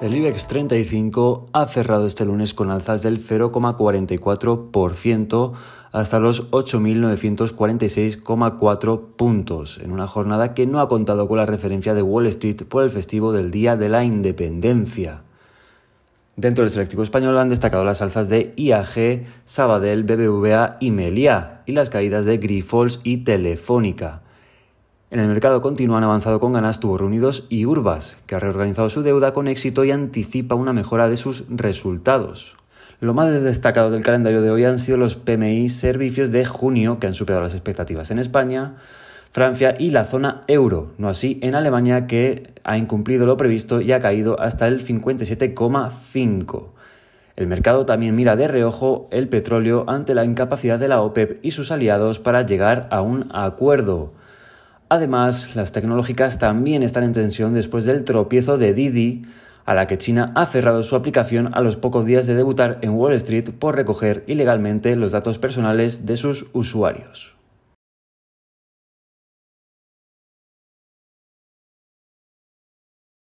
El IBEX 35 ha cerrado este lunes con alzas del 0,44% hasta los 8.946,4 puntos, en una jornada que no ha contado con la referencia de Wall Street por el festivo del Día de la Independencia. Dentro del selectivo español han destacado las alzas de IAG, Sabadell, BBVA y Meliá, y las caídas de Grifols y Telefónica. En el mercado continuo han avanzado con ganas Tuvo Reunidos y Urbas, que ha reorganizado su deuda con éxito y anticipa una mejora de sus resultados. Lo más destacado del calendario de hoy han sido los PMI servicios de junio, que han superado las expectativas en España, Francia y la zona euro, no así en Alemania, que ha incumplido lo previsto y ha caído hasta el 57,5. El mercado también mira de reojo el petróleo ante la incapacidad de la OPEP e y sus aliados para llegar a un acuerdo. Además, las tecnológicas también están en tensión después del tropiezo de Didi, a la que China ha cerrado su aplicación a los pocos días de debutar en Wall Street por recoger ilegalmente los datos personales de sus usuarios.